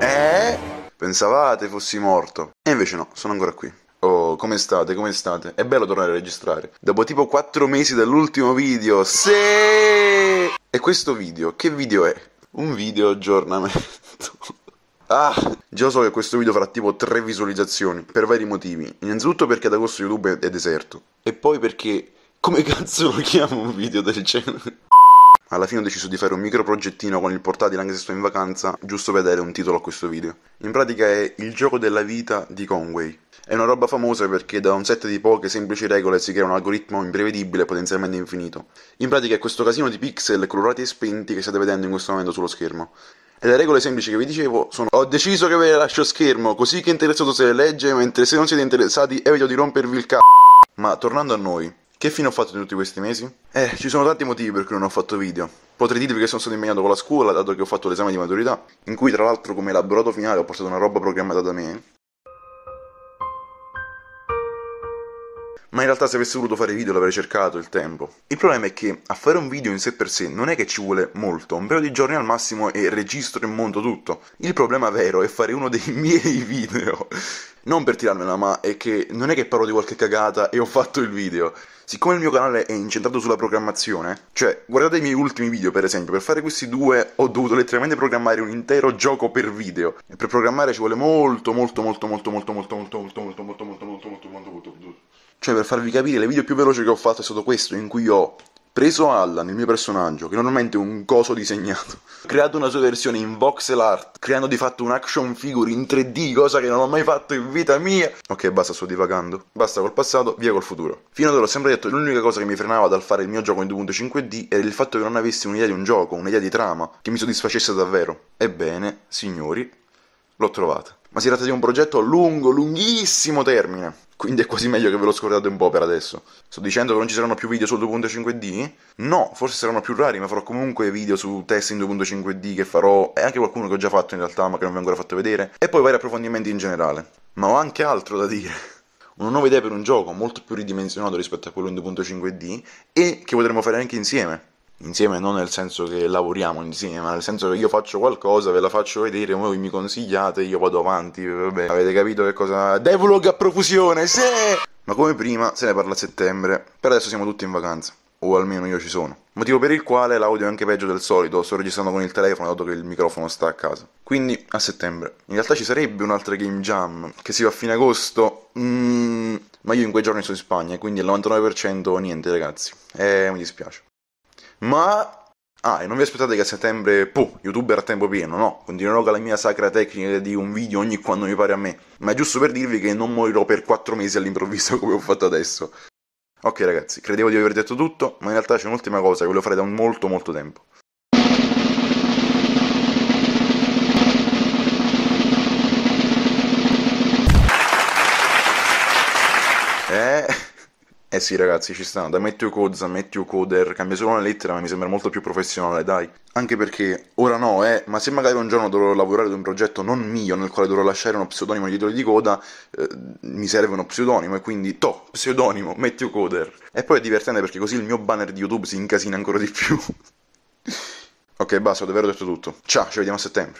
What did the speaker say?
Eh? Pensavate fossi morto. E invece no, sono ancora qui. Oh, come state? Come state? È bello tornare a registrare. Dopo tipo 4 mesi dall'ultimo video. Sì! E questo video, che video è? Un video aggiornamento. ah, già so che questo video farà tipo 3 visualizzazioni, per vari motivi. Innanzitutto perché ad agosto YouTube è deserto. E poi perché... Come cazzo lo chiamo un video del genere? Alla fine ho deciso di fare un micro progettino con il portatile anche se sto in vacanza, giusto per dare un titolo a questo video. In pratica è Il gioco della vita di Conway. È una roba famosa perché da un set di poche semplici regole si crea un algoritmo imprevedibile potenzialmente infinito. In pratica è questo casino di pixel colorati e spenti che state vedendo in questo momento sullo schermo. E le regole semplici che vi dicevo sono Ho deciso che ve le lascio schermo, così che interessato se le legge, mentre se non siete interessati evito di rompervi il c***o. Ma tornando a noi, che fine ho fatto in tutti questi mesi? Eh, ci sono tanti motivi per cui non ho fatto video. Potrei dirvi che sono stato impegnato con la scuola, dato che ho fatto l'esame di maturità, in cui tra l'altro come elaborato finale ho portato una roba programmata da me, ma in realtà se avessi voluto fare video l'avrei cercato il tempo. Il problema è che a fare un video in sé per sé non è che ci vuole molto, un paio di giorni al massimo e registro e monto tutto. Il problema vero è fare uno dei miei video non per tirarmela, ma è che non è che parlo di qualche cagata e ho fatto il video. Siccome il mio canale è incentrato sulla programmazione, cioè guardate i miei ultimi video per esempio, per fare questi due ho dovuto letteralmente programmare un intero gioco per video. E per programmare ci vuole molto molto molto molto molto molto molto molto molto molto molto molto molto molto molto molto cioè per farvi capire, il video più veloce che ho fatto è stato questo, in cui ho preso Allan, il mio personaggio, che normalmente è un coso disegnato, creato una sua versione in voxel art, creando di fatto un action figure in 3D, cosa che non ho mai fatto in vita mia. Ok, basta, sto divagando. Basta col passato, via col futuro. Fino ad ora ho sempre detto che l'unica cosa che mi frenava dal fare il mio gioco in 2.5D era il fatto che non avessi un'idea di un gioco, un'idea di trama, che mi soddisfacesse davvero. Ebbene, signori, l'ho trovata. Ma si tratta di un progetto a lungo, lunghissimo termine quindi è quasi meglio che ve lo scordate un po' per adesso. Sto dicendo che non ci saranno più video sul 2.5D? No, forse saranno più rari, ma farò comunque video su test in 2.5D che farò, e anche qualcuno che ho già fatto in realtà, ma che non vi ho ancora fatto vedere, e poi vari approfondimenti in generale. Ma ho anche altro da dire. Una nuova idea per un gioco molto più ridimensionato rispetto a quello in 2.5D e che potremmo fare anche insieme insieme non nel senso che lavoriamo insieme, ma nel senso che io faccio qualcosa, ve la faccio vedere, voi mi consigliate, io vado avanti, vabbè, avete capito che cosa... Devlog a profusione, sì! Ma come prima se ne parla a settembre, per adesso siamo tutti in vacanza, o almeno io ci sono. Motivo per il quale l'audio è anche peggio del solito, sto registrando con il telefono dato che il microfono sta a casa. Quindi a settembre. In realtà ci sarebbe un'altra game jam che si va a fine agosto, mm, ma io in quei giorni sono in Spagna, quindi il 99% niente ragazzi, eh mi dispiace ma... Ah, e non vi aspettate che a settembre, puh, youtuber a tempo pieno, no, continuerò con la mia sacra tecnica di un video ogni quando mi pare a me, ma è giusto per dirvi che non morirò per 4 mesi all'improvviso come ho fatto adesso. Ok ragazzi, credevo di aver detto tutto, ma in realtà c'è un'ultima cosa che volevo fare da molto molto tempo. Eh sì ragazzi, ci sta. da Matthew Codes a Matthew Coder, cambia solo una lettera, ma mi sembra molto più professionale, dai. Anche perché, ora no, eh, ma se magari un giorno dovrò lavorare ad un progetto non mio, nel quale dovrò lasciare uno pseudonimo di titoli di coda, eh, mi serve uno pseudonimo, e quindi, to, pseudonimo, Matthew Coder. E poi è divertente perché così il mio banner di YouTube si incasina ancora di più. ok, basta, ho davvero detto tutto. Ciao, ci vediamo a settembre.